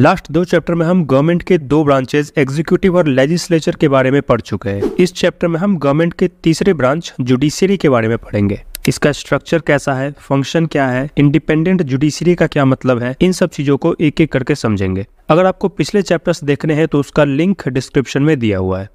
last दो chapter में हम गवर्नमेंट के दो ब्रांचेज एग्जीक्यूटिव और लेजिस्लेचर के बारे में पढ़ चुके हैं इस चैप्टर में हम गवर्नमेंट के तीसरे ब्रांच जुडिशियरी के बारे में पढ़ेंगे इसका स्ट्रक्चर कैसा है फंक्शन क्या है इंडिपेंडेंट जुडिशियरी का क्या मतलब है इन सब चीजों को एक एक करके समझेंगे अगर आपको पिछले चैप्टर्स देखने हैं तो उसका लिंक डिस्क्रिप्शन में दिया हुआ है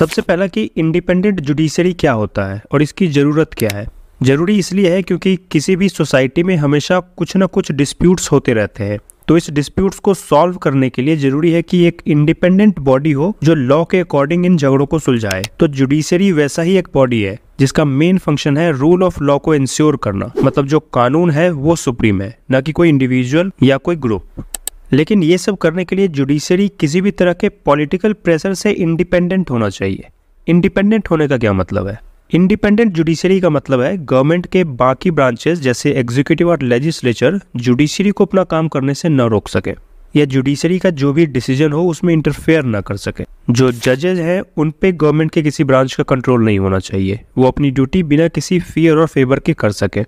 सबसे पहला कि इंडिपेंडेंट जुडिशियरी क्या होता है और इसकी ज़रूरत क्या है ज़रूरी इसलिए है क्योंकि किसी भी सोसाइटी में हमेशा कुछ ना कुछ डिस्प्यूट्स होते रहते हैं तो इस डिस्प्यूट्स को सॉल्व करने के लिए जरूरी है कि एक इंडिपेंडेंट बॉडी हो जो लॉ के अकॉर्डिंग इन झगड़ों को सुलझाए तो जुडिशरी वैसा ही एक बॉडी है जिसका मेन फंक्शन है रूल ऑफ लॉ को इंश्योर करना मतलब जो कानून है वो सुप्रीम है न कि कोई इंडिविजुअल या कोई ग्रुप लेकिन ये सब करने के लिए जुडिशरी किसी भी तरह के पॉलिटिकल प्रेशर से इंडिपेंडेंट होना चाहिए इंडिपेंडेंट होने का क्या मतलब है इंडिपेंडेंट जुडिशरी का मतलब है गवर्नमेंट के बाकी ब्रांचेस जैसे एग्जीक्यूटिव और लेजिस्लेचर जुडिशरी को अपना काम करने से न रोक सके या जुडिशरी का जो भी डिसीजन हो उसमें इंटरफेयर ना कर सके जो जजेज हैं उन पे गवर्नमेंट के किसी ब्रांच का कंट्रोल नहीं होना चाहिए वो अपनी ड्यूटी बिना किसी फियर और फेवर के कर सके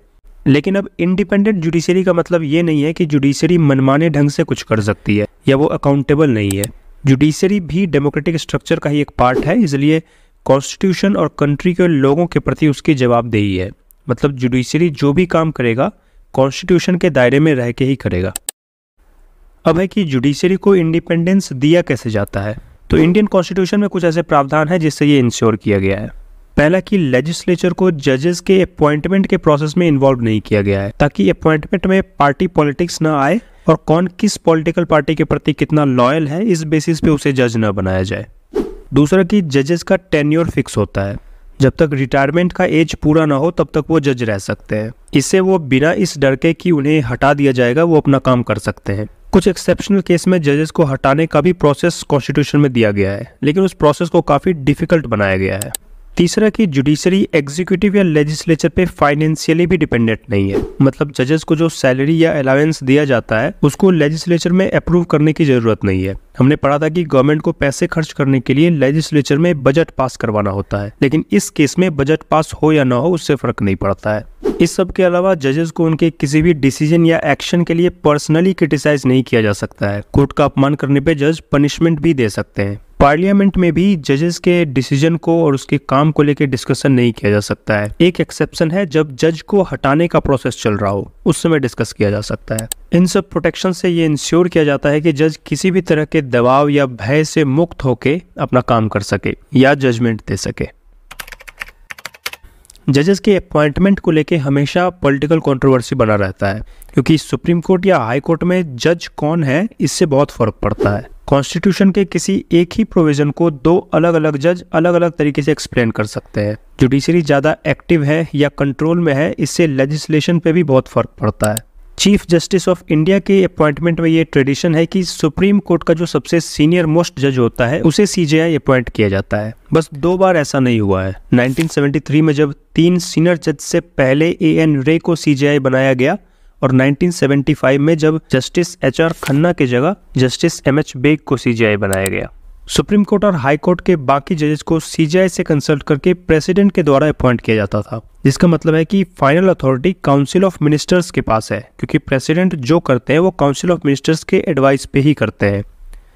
लेकिन अब इंडिपेंडेंट जुडिशरी का मतलब ये नहीं है कि जुडिशरी मनमाने ढंग से कुछ कर सकती है या वो अकाउंटेबल नहीं है जुडिशरी भी डेमोक्रेटिक स्ट्रक्चर का ही एक पार्ट है इसलिए कॉन्स्टिट्यूशन और कंट्री के लोगों के प्रति उसकी जवाबदेही है मतलब जुडिशरी जो भी काम करेगा कॉन्स्टिट्यूशन के दायरे में रह के ही करेगा अब है कि जुडिशरी को इंडिपेंडेंस दिया कैसे जाता है तो इंडियन कॉन्स्टिट्यूशन में कुछ ऐसे प्रावधान हैं जिससे ये इंश्योर किया गया है पहला कि लेजिस्लेचर को जजेस के अपॉइंटमेंट के प्रोसेस में इन्वॉल्व नहीं किया गया है ताकि अपॉइंटमेंट में पार्टी पॉलिटिक्स ना आए और कौन किस पॉलिटिकल पार्टी के प्रति कितना लॉयल है इस बेसिस पे उसे जज ना बनाया जाए दूसरा कि जजेस का टेन्योर फिक्स होता है जब तक रिटायरमेंट का एज पूरा ना हो तब तक वो जज रह सकते हैं इससे वो बिना इस डर के कि उन्हें हटा दिया जाएगा वो अपना काम कर सकते हैं कुछ एक्सेप्शनल केस में जजेस को हटाने का भी प्रोसेस कॉन्स्टिट्यूशन में दिया गया है लेकिन उस प्रोसेस को काफ़ी डिफिकल्ट बनाया गया है तीसरा कि जुडिशरी एग्जीक्यूटिव या लेजिस्लेचर पे फाइनेंशियली भी डिपेंडेंट नहीं है मतलब जजेस को जो सैलरी या अलाउेंस दिया जाता है उसको लेजिस्लेचर में अप्रूव करने की जरूरत नहीं है हमने पढ़ा था कि गवर्नमेंट को पैसे खर्च करने के लिए लेजिस्लेचर में बजट पास करवाना होता है लेकिन इस केस में बजट पास हो या ना हो उससे फर्क नहीं पड़ता है इस सब के अलावा जजेस को उनके किसी भी डिसीजन या एक्शन के लिए पर्सनली क्रिटिसाइज नहीं किया जा सकता है कोर्ट का अपमान करने पे जज पनिशमेंट भी दे सकते हैं पार्लियामेंट में भी जजेस के डिसीजन को और उसके काम को लेकर डिस्कशन नहीं किया जा सकता है एक एक्सेप्शन है जब जज को हटाने का प्रोसेस चल रहा हो उस समय डिस्कस किया जा सकता है इन सब प्रोटेक्शन से ये इंश्योर किया जाता है कि जज किसी भी तरह के दबाव या भय से मुक्त होके अपना काम कर सके या जजमेंट दे सके जजेस के अपॉइंटमेंट को लेके हमेशा पॉलिटिकल कंट्रोवर्सी बना रहता है क्योंकि सुप्रीम कोर्ट या हाई कोर्ट में जज कौन है इससे बहुत फर्क पड़ता है कॉन्स्टिट्यूशन के किसी एक ही प्रोविज़न को दो अलग अलग जज अलग अलग तरीके से एक्सप्लेन कर सकते हैं जुडिशरी ज़्यादा एक्टिव है या कंट्रोल में है इससे लेजिस्लेशन पे भी बहुत फर्क पड़ता है चीफ जस्टिस ऑफ इंडिया के अपॉइंटमेंट में ये ट्रेडिशन है कि सुप्रीम कोर्ट का जो सबसे सीनियर मोस्ट जज होता है उसे सीजेआई अपॉइंट किया जाता है बस दो बार ऐसा नहीं हुआ है 1973 में जब तीन सीनियर जज से पहले ए एन रे को सीजेआई बनाया गया और 1975 में जब जस्टिस एच आर खन्ना की जगह जस्टिस एम एच बेग को सीजेआई बनाया गया सुप्रीम कोर्ट और हाई कोर्ट के बाकी जजेस को सीजीआई से कंसल्ट करके प्रेसिडेंट के द्वारा अपॉइंट किया जाता था जिसका मतलब है कि final authority council of ministers के पास है क्योंकि प्रेसिडेंट जो करते हैं वो काउंसिल ऑफ मिनिस्टर्स के एडवाइस पे ही करते हैं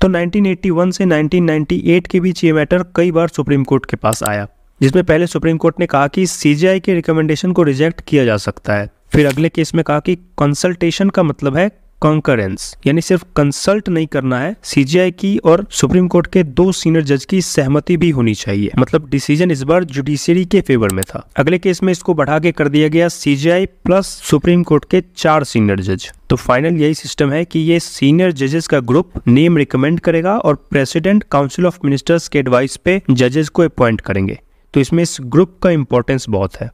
तो 1981 से 1998 के बीच ये मैटर कई बार सुप्रीम कोर्ट के पास आया जिसमें पहले सुप्रीम कोर्ट ने कहा कि सीजीआई के रिकमेंडेशन को रिजेक्ट किया जा सकता है फिर अगले केस में कहा कि कंसल्टेशन का मतलब है कॉन्करेंस यानी सिर्फ कंसल्ट नहीं करना है सीजीआई की और सुप्रीम कोर्ट के दो सीनियर जज की सहमति भी होनी चाहिए मतलब डिसीजन इस बार जुडिशियरी के फेवर में था अगले केस में इसको बढ़ा के कर दिया गया सीजीआई प्लस सुप्रीम कोर्ट के चार सीनियर जज तो फाइनल यही सिस्टम है कि ये सीनियर जजेस का ग्रुप नेम रिकमेंड करेगा और प्रेसिडेंट काउंसिल ऑफ मिनिस्टर्स के एडवाइस पे जजेस को अपॉइंट करेंगे तो इसमें इस ग्रुप का इम्पोर्टेंस बहुत है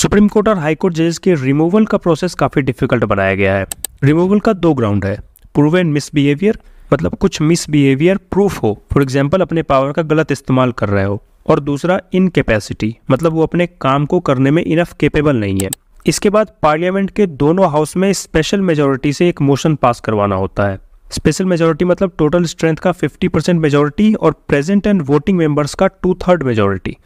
सुप्रीम कोर्ट और हाई कोर्ट जजेस के रिमूवल का प्रोसेस काफ़ी डिफिकल्ट बनाया गया है रिमूवल का दो ग्राउंड है प्रूव एंड मिसबिहेवियर मतलब कुछ मिसबिहेवियर प्रूफ हो फॉर एग्जाम्पल अपने पावर का गलत इस्तेमाल कर रहे हो और दूसरा इनकेपेसिटी मतलब वो अपने काम को करने में इनफ केपेबल नहीं है इसके बाद पार्लियामेंट के दोनों हाउस में स्पेशल मेजोरिटी से एक मोशन पास करवाना होता है स्पेशल मेजोरिटी मतलब टोटल स्ट्रेंथ का 50 परसेंट मेजोरिटी और प्रेजेंट एंड वोटिंग मेंबर्स का टू थर्ड मेजोरिटी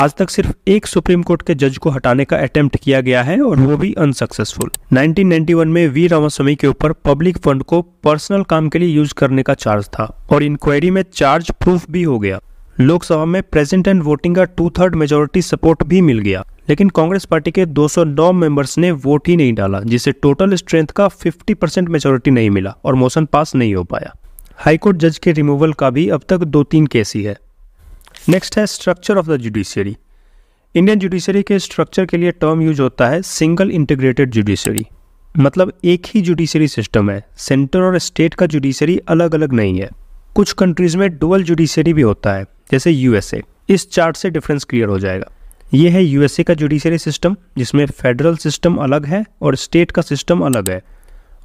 आज तक सिर्फ एक सुप्रीम कोर्ट के जज को हटाने का अटेम्प्ट किया गया है और वो भी अनसक्सेसफुल 1991 में वी रामास्वामी के ऊपर पब्लिक फंड को पर्सनल काम के लिए यूज करने का चार्ज था और इंक्वायरी में चार्ज प्रूफ भी हो गया लोकसभा में प्रेजेंट एंड वोटिंग का टू थर्ड मेजोरिटी सपोर्ट भी मिल गया लेकिन कांग्रेस पार्टी के 209 मेंबर्स ने वोट ही नहीं डाला जिसे टोटल स्ट्रेंथ का 50 परसेंट मेजोरिटी नहीं मिला और मोशन पास नहीं हो पाया हाईकोर्ट जज के रिमूवल का भी अब तक दो तीन केस ही है नेक्स्ट है structure of the judiciary Indian judiciary के स्ट्रक्चर के लिए टर्म यूज होता है सिंगल इंटीग्रेटेड जुडिशियरी मतलब एक ही जुडिशरी सिस्टम है सेंटर और स्टेट का जुडिशरी अलग अलग नहीं है कुछ कंट्रीज़ में डुअल जुडिशरी भी होता है जैसे यूएसए इस चार्ट से डिफरेंस क्लियर हो जाएगा ये है यूएसए का जुडिशियरी सिस्टम जिसमें फेडरल सिस्टम अलग है और स्टेट का सिस्टम अलग है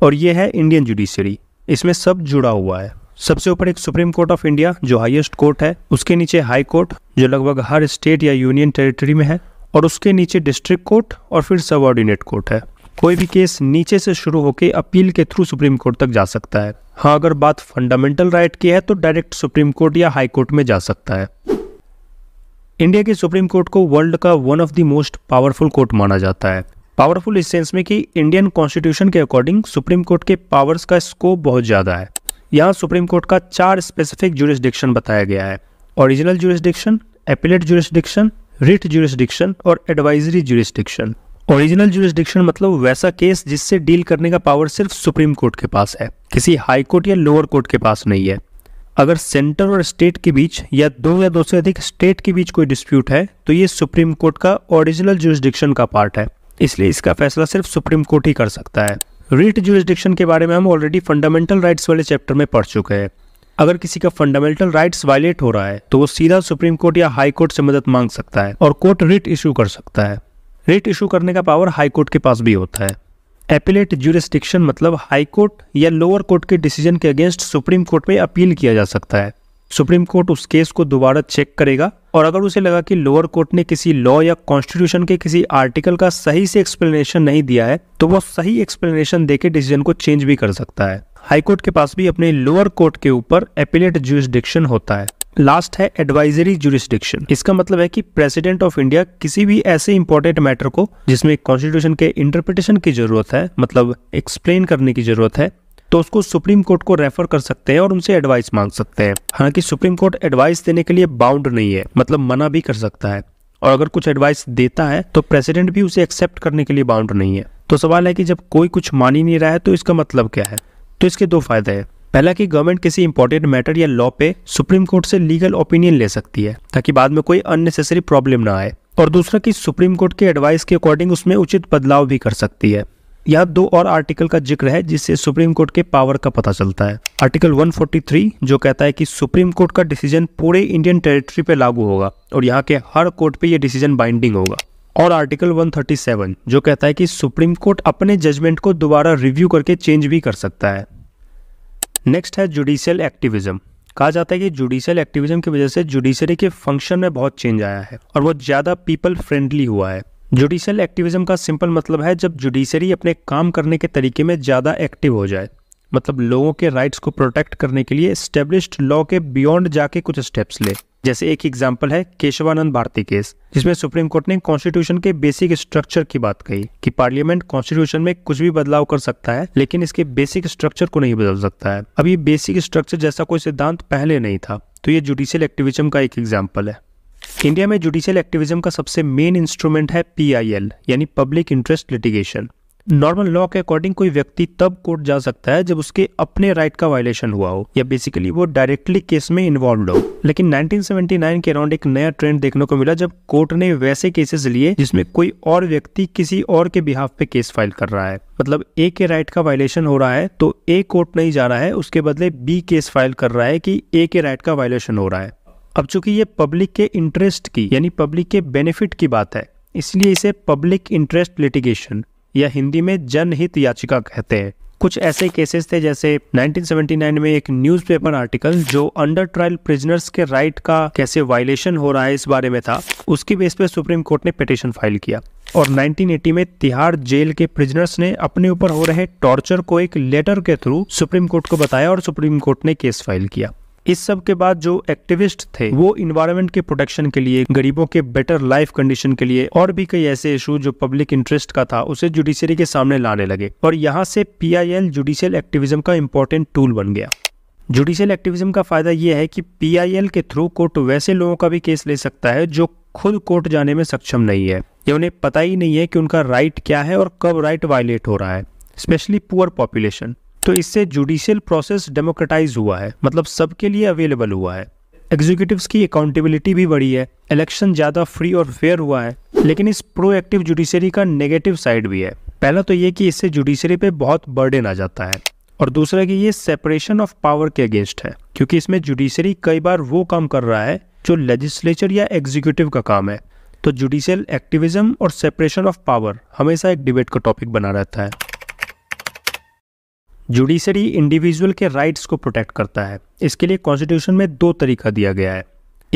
और ये है इंडियन जुडिशियरी इसमें सब जुड़ा हुआ है सबसे ऊपर एक सुप्रीम कोर्ट ऑफ इंडिया जो हाईएस्ट कोर्ट है उसके नीचे हाई कोर्ट जो लगभग हर स्टेट या यूनियन टेरिटरी में है और उसके नीचे डिस्ट्रिक्ट कोर्ट और फिर सब कोर्ट है कोई भी केस नीचे से शुरू होकर अपील के थ्रू सुप्रीम कोर्ट तक जा सकता है हाँ अगर बात फंडामेंटल राइट की है तो डायरेक्ट सुप्रीम कोर्ट या हाई कोर्ट में जा सकता है इंडिया के सुप्रीम कोर्ट को वर्ल्ड का one of the most powerful court माना जाता है पावरफुल इस सेंस में कि इंडियन कॉन्स्टिट्यूशन के अकॉर्डिंग सुप्रीम कोर्ट के पावर्स का स्कोप बहुत ज़्यादा है यहाँ सुप्रीम कोर्ट का चार स्पेसिफिक जुरिस्डिक्शन बताया गया है original jurisdiction appellate jurisdiction writ jurisdiction और एडवाइजरी जुरिस्डिक्शन ओरिजिनल जुरिस्डिक्शन मतलब वैसा केस जिससे डील करने का पावर सिर्फ सुप्रीम कोर्ट के पास है किसी हाई कोर्ट या लोअर कोर्ट के पास नहीं है अगर सेंटर और स्टेट के बीच या दो या दो से अधिक स्टेट के बीच कोई डिस्प्यूट है तो ये सुप्रीम कोर्ट का ओरिजिनल जुरिस्डिक्शन का पार्ट है इसलिए इसका फैसला सिर्फ सुप्रीम कोर्ट ही कर सकता है रिट जुरिस्डिक्शन के बारे में हम ऑलरेडी फंडामेंटल राइट्स वाले चैप्टर में पढ़ चुके हैं अगर किसी का फंडामेंटल राइट्स वायलेट हो रहा है तो वो सीधा सुप्रीम कोर्ट या हाई कोर्ट से मदद मांग सकता है और कोर्ट रिट इशू कर सकता है रिट इशू करने का पावर हाई कोर्ट के पास भी होता है एपिलेट जुरिस्टिक्शन मतलब हाई कोर्ट या लोअर कोर्ट के डिसीजन के अगेंस्ट सुप्रीम कोर्ट में अपील किया जा सकता है सुप्रीम कोर्ट उस केस को दोबारा चेक करेगा और अगर उसे लगा कि लोअर कोर्ट ने किसी लॉ या कॉन्स्टिट्यूशन के किसी आर्टिकल का सही से एक्सप्लेनेशन नहीं दिया है तो वो सही एक्सप्लेनेशन देके डिसीजन को चेंज भी कर सकता है हाई कोर्ट के पास भी अपने लोअर कोर्ट के ऊपर एपिलेट जुरिस्डिक्शन होता है लास्ट है एडवाइजरी जुरिस्डिक्शन इसका मतलब है कि प्रेसिडेंट ऑफ इंडिया किसी भी ऐसे इंपॉर्टेंट मैटर को जिसमें कॉन्स्टिट्यूशन के इंटरप्रिटेशन की जरूरत है मतलब एक्सप्लेन करने की जरूरत है तो उसको सुप्रीम कोर्ट को रेफर कर सकते हैं और उनसे एडवाइस मांग सकते हैं हालांकि सुप्रीम कोर्ट एडवाइस देने के लिए बाउंड नहीं है मतलब मना भी कर सकता है और अगर कुछ एडवाइस देता है तो प्रेसिडेंट भी उसे एक्सेप्ट करने के लिए बाउंड नहीं है तो सवाल है कि जब कोई कुछ मान ही नहीं रहा है तो इसका मतलब क्या है तो इसके दो फायदे हैं पहला कि गवर्नमेंट किसी इंपॉर्टेंट मैटर या लॉ पे सुप्रीम कोर्ट से लीगल ओपिनियन ले सकती है ताकि बाद में कोई अननेसेसरी प्रॉब्लम ना आए और दूसरा कि सुप्रीम कोर्ट के एडवाइस के अकॉर्डिंग उसमें उचित बदलाव भी कर सकती है यह दो और आर्टिकल का जिक्र है जिससे सुप्रीम कोर्ट के पावर का पता चलता है आर्टिकल 143 जो कहता है कि सुप्रीम कोर्ट का डिसीजन पूरे इंडियन टेरिटरी पे लागू होगा और यहाँ के हर कोर्ट पे यह डिसीजन बाइंडिंग होगा और आर्टिकल 137 जो कहता है कि सुप्रीम कोर्ट अपने जजमेंट को दोबारा रिव्यू करके चेंज भी कर सकता है नेक्स्ट है जुडिशियल एक्टिविज्म कहा जाता है कि जुडिशियल एक्टिविज्म की वजह से जुडिशरी के फंक्शन में बहुत चेंज आया है और वो ज़्यादा पीपल फ्रेंडली हुआ है जुडिशल एक्टिविज्म का सिंपल मतलब है जब जुडिशरी अपने काम करने के तरीके में ज़्यादा एक्टिव हो जाए मतलब लोगों के राइट्स को प्रोटेक्ट करने के लिए स्टेब्लिश्ड लॉ के बियॉन्ड जाके कुछ स्टेप्स ले जैसे एक एग्जाम्पल है केशवानंद भारती केस जिसमें सुप्रीम कोर्ट ने कॉन्स्टिट्यूशन के बेसिक स्ट्रक्चर की बात कही कि पार्लियामेंट कॉन्स्टिट्यूशन में कुछ भी बदलाव कर सकता है लेकिन इसके बेसिक स्ट्रक्चर को नहीं बदल सकता है अब ये बेसिक स्ट्रक्चर जैसा कोई सिद्धांत पहले नहीं था तो ये जुडिशियल एक्टिविज्म का एक एग्जाम्पल है इंडिया में जुडिशियल एक्टिविज्म का सबसे मेन इंस्ट्रूमेंट है पीआईएल यानी public interest litigation normal law के अकॉर्डिंग कोई व्यक्ति तब कोर्ट जा सकता है जब उसके अपने राइट का वायलेशन हुआ हो या बेसिकली वो डायरेक्टली केस में इन्वॉल्व हो लेकिन 1979 के अराउंड एक नया ट्रेंड देखने को मिला जब कोर्ट ने वैसे केसेस लिए जिसमें कोई और व्यक्ति किसी और के बिहाफ पे केस फाइल कर रहा है मतलब ए के राइट का वायलेशन हो रहा है तो ए कोर्ट नहीं जा रहा है उसके बदले बी केस फाइल कर रहा है कि ए के राइट का वायलेशन हो रहा है अब चूंकि ये पब्लिक के इंटरेस्ट की यानी पब्लिक के बेनिफिट की बात है इसलिए इसे पब्लिक इंटरेस्ट लिटिगेशन या हिंदी में जनहित याचिका कहते हैं कुछ ऐसे केसेस थे जैसे 1979 में एक न्यूज़पेपर आर्टिकल जो अंडर ट्रायल प्रिजनर्स के राइट का कैसे वायलेशन हो रहा है इस बारे में था उसकी बेस पे सुप्रीम कोर्ट ने पिटिशन फाइल किया और 1980 में तिहाड़ जेल के प्रिजनर्स ने अपने ऊपर हो रहे टॉर्चर को एक लेटर के थ्रू सुप्रीम कोर्ट को बताया और सुप्रीम कोर्ट ने केस फाइल किया इस सब के बाद जो एक्टिविस्ट थे वो इन्वायरमेंट के प्रोटेक्शन के लिए गरीबों के बेटर लाइफ कंडीशन के लिए और भी कई ऐसे इशू जो पब्लिक इंटरेस्ट का था उसे जुडिशियरी के सामने लाने लगे और यहाँ से P I L judicial activism का इम्पोर्टेंट टूल बन गया जुडिशियल एक्टिविज्म का फायदा यह है कि एल के थ्रू कोर्ट वैसे लोगों का भी केस ले सकता है जो खुद कोर्ट जाने में सक्षम नहीं है या उन्हें पता ही नहीं है कि उनका राइट क्या है और कब राइट वायलेट हो रहा है स्पेशली पुअर पॉपुलेशन तो इससे जुडिशियल प्रोसेस डेमोक्रेटाइज हुआ है मतलब सबके लिए अवेलेबल हुआ है एग्जीक्यूटिव की अकाउंटेबिलिटी भी बढ़ी है इलेक्शन ज़्यादा फ्री और फेयर हुआ है लेकिन इस प्रोएक्टिव जुडिशरी का नेगेटिव साइड भी है पहला तो ये कि इससे जुडिशरी पे बहुत बर्डन आ जाता है और दूसरा कि ये सेपरेशन ऑफ पावर के अगेंस्ट है क्योंकि इसमें जुडिशरी कई बार वो काम कर रहा है जो लेजिस्लेचर या एग्जीक्यूटिव का काम है तो जुडिशियल एक्टिविज्म और सेपरेशन ऑफ पावर हमेशा एक डिबेट का टॉपिक बना रहता है जुडिशरी इंडिविजुअल के राइट्स को प्रोटेक्ट करता है इसके लिए कॉन्स्टिट्यूशन में दो तरीका दिया गया है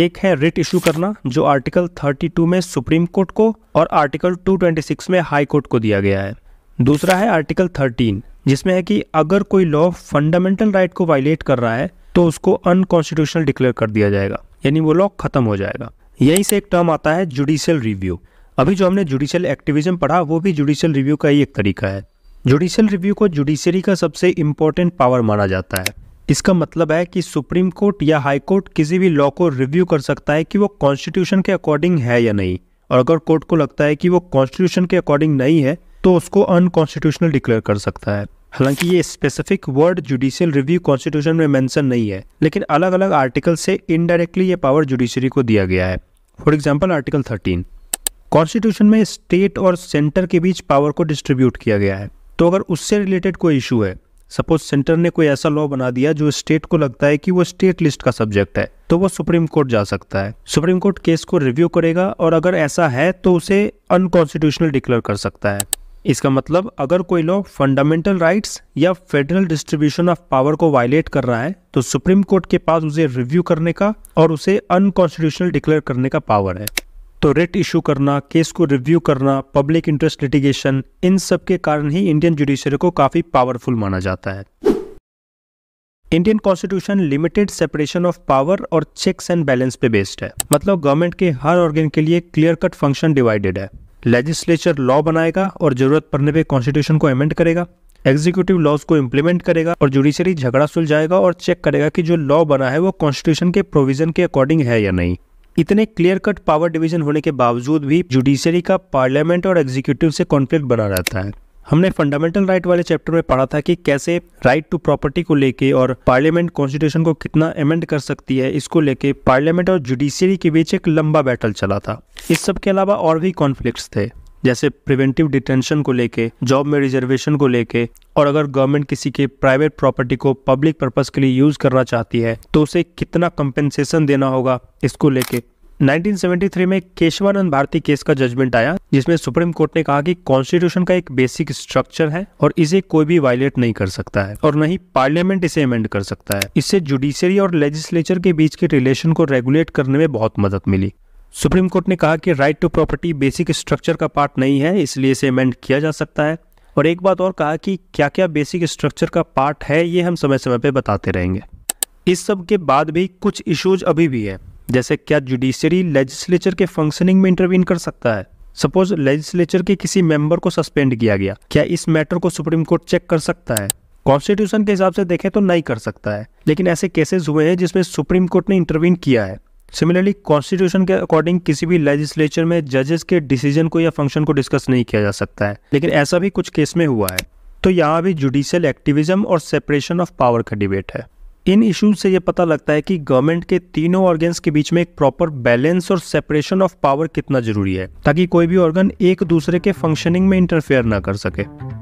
एक है रिट इशू करना जो आर्टिकल 32 में सुप्रीम कोर्ट को और आर्टिकल 226 में हाई कोर्ट को दिया गया है दूसरा है आर्टिकल 13 जिसमें है कि अगर कोई लॉ फंडामेंटल राइट को वायलेट कर रहा है तो उसको अनकॉन्स्टिट्यूशनल डिक्लेयर कर दिया जाएगा यानी वो लॉ खत्म हो जाएगा यहीं से एक टर्म आता है जुडिशियल रिव्यू अभी जो हमने जुडिशियल एक्टिविज्म पढ़ा वो भी जुडिशियल रिव्यू का ही एक तरीका है जुडिशियल रिव्यू को जुडिशरी का सबसे इम्पोर्टेंट पावर माना जाता है इसका मतलब है कि सुप्रीम कोर्ट या हाई कोर्ट किसी भी लॉ को रिव्यू कर सकता है कि वो कॉन्स्टिट्यूशन के अकॉर्डिंग है या नहीं और अगर कोर्ट को लगता है कि वो कॉन्स्टिट्यूशन के अकॉर्डिंग नहीं है तो उसको अनकॉन्स्टिट्यूशनल डिक्लेयर कर सकता है हालांकि ये specific word judicial review constitution में मेंशन नहीं है लेकिन अलग अलग आर्टिकल से इनडायरेक्टली ये पावर जुडिशरी को दिया गया है for example article thirteen constitution में स्टेट और सेंटर के बीच पावर को डिस्ट्रीब्यूट किया गया है तो अगर उससे रिलेटेड कोई इशू है सपोज सेंटर ने कोई ऐसा लॉ बना दिया जो स्टेट को लगता है कि वो स्टेट लिस्ट का सब्जेक्ट है तो वो सुप्रीम कोर्ट जा सकता है सुप्रीम कोर्ट केस को रिव्यू करेगा और अगर ऐसा है तो उसे अनकॉन्स्टिट्यूशनल डिक्लेयर कर सकता है इसका मतलब अगर कोई लॉ फंडामेंटल राइट्स या फेडरल डिस्ट्रीब्यूशन ऑफ पावर को वायलेट कर रहा है तो सुप्रीम कोर्ट के पास उसे रिव्यू करने का और उसे अनकॉन्स्टिट्यूशनल डिक्लेयर करने का पावर है तो रेट इशू करना केस को रिव्यू करना पब्लिक इंटरेस्ट लिटिगेशन इन सब के कारण ही इंडियन जुडिशरी को काफ़ी पावरफुल माना जाता है Indian constitution limited separation of power और चेक्स एंड बैलेंस पे बेस्ड है मतलब गवर्नमेंट के हर ऑर्गेन के लिए क्लियर कट फंक्शन डिवाइडेड है लेजिस्लेचर लॉ बनाएगा और जरूरत पड़ने पे कॉन्स्टिट्यूशन को अमेंड करेगा एग्जीक्यूटिव लॉज को इम्प्लीमेंट करेगा और जुडिशरी झगड़ा सुलझाएगा और चेक करेगा कि जो लॉ बना है वो कॉन्स्टिट्यूशन के प्रोविजन के अकॉर्डिंग है या नहीं इतने क्लियर कट पावर डिवीजन होने के बावजूद भी जुडिशरी का पार्लियामेंट और एग्जीक्यूटिव से कॉन्फ्लिक्ट बना रहता है हमने फंडामेंटल राइट वाले चैप्टर में पढ़ा था कि कैसे राइट टू प्रॉपर्टी को लेके और पार्लियामेंट कॉन्स्टिट्यूशन को कितना अमेंड कर सकती है इसको लेके पार्लियामेंट और जुडिशियरी के बीच एक लंबा बैटल चला था इस सब के अलावा और भी कॉन्फ्लिक्ट्स थे जैसे प्रिवेंटिव डिटेंशन को लेके जॉब में रिजर्वेशन को लेके और अगर गवर्नमेंट किसी के प्राइवेट प्रॉपर्टी को पब्लिक पर्पज के लिए यूज करना चाहती है तो उसे कितना कंपेंसेशन देना होगा इसको लेके 1973 में केशवानंद भारती केस का जजमेंट आया जिसमें सुप्रीम कोर्ट ने कहा कि कॉन्स्टिट्यूशन का एक बेसिक स्ट्रक्चर है और इसे कोई भी वायलेट नहीं कर सकता है और न ही पार्लियामेंट इसे अमेंड कर सकता है इससे जुडिशियरी और लेजिस्लेचर के बीच के रिलेशन को रेगुलेट करने में बहुत मदद मिली सुप्रीम कोर्ट ने कहा कि right to property basic structure का पार्ट नहीं है इसलिए इसे अमेंड किया जा सकता है और एक बात और कहा कि क्या क्या बेसिक स्ट्रक्चर का पार्ट है ये हम समय समय पर बताते रहेंगे इस सब के बाद भी कुछ इश्यूज अभी भी है जैसे क्या जुडिशरी लेजिस्लेचर के फंक्शनिंग में इंटरवीन कर सकता है सपोज लेजिस्लेचर के किसी मेंबर को सस्पेंड किया गया क्या इस मैटर को सुप्रीम कोर्ट चेक कर सकता है कॉन्स्टिट्यूशन के हिसाब से देखें तो नहीं कर सकता है लेकिन ऐसे केसेस हुए हैं जिसमें सुप्रीम कोर्ट ने इंटरवीन किया है सिमिलरली कॉन्स्टिट्यूशन के अकॉर्डिंग किसी भी लेजिस्लेचर में जजेस के डिसीजन को या फंक्शन को डिस्कस नहीं किया जा सकता है लेकिन ऐसा भी कुछ केस में हुआ है तो यहाँ भी जुडिशियल एक्टिविज्म और सेपरेशन ऑफ पावर का डिबेट है इन इश्यूज से ये पता लगता है कि गवर्नमेंट के तीनों ऑर्गन्स के बीच में एक प्रॉपर बैलेंस और सेपरेशन ऑफ पावर कितना जरूरी है ताकि कोई भी ऑर्गन एक दूसरे के फंक्शनिंग में इंटरफेयर ना कर सके